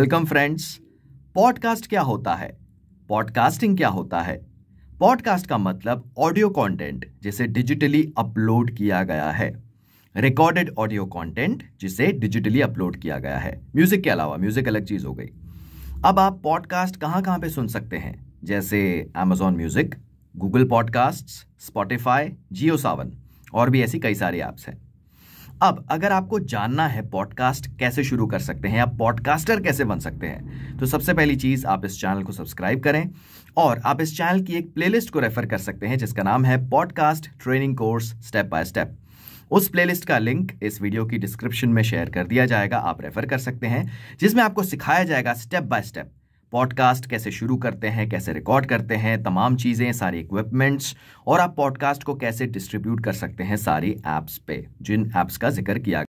welcome friends podcast क्या होता है पॉडकास्टिंग क्या होता है पॉडकास्ट का मतलब ऑडियो कंटेंट जिसे डिजिटली अपलोड किया गया है रिकॉर्डेड ऑडियो कंटेंट जिसे डिजिटली अपलोड किया गया है म्यूजिक के अलावा म्यूजिक अलग चीज हो गई अब आप पॉडकास्ट कहाँ कहाँ पे सुन सकते हैं जैसे Amazon music Google podcast Spotify Jio Saavn और भी ऐसी कई सारी ऐप्स हैं अब अगर आपको जानना है पॉडकास्ट कैसे शुरू कर सकते हैं आप पॉडकास्टर कैसे बन सकते हैं तो सबसे पहली चीज़ आप इस चैनल को सब्सक्राइब करें और आप इस चैनल की एक प्लेलिस्ट को रेफर कर सकते हैं जिसका नाम है podcast training course step by step उस प्लेलिस्ट का लिंक इस वीडियो की डिस्क्रिप्शन में शेयर कर दिया जाएगा आप रेफर कर सकते हैं जिसमें आपको सिखाया जाएगा स्टेप बाय स्टेप पॉडकास्ट कैसे शुरू करते हैं कैसे रिकॉर्ड करते हैं तमाम चीज़ें सारे इक्विपमेंट्स और आप पॉडकास्ट को कैसे डिस्ट्रीब्यूट कर सकते हैं सारी ऐप्स पे जिन ऐप्स का जिक्र किया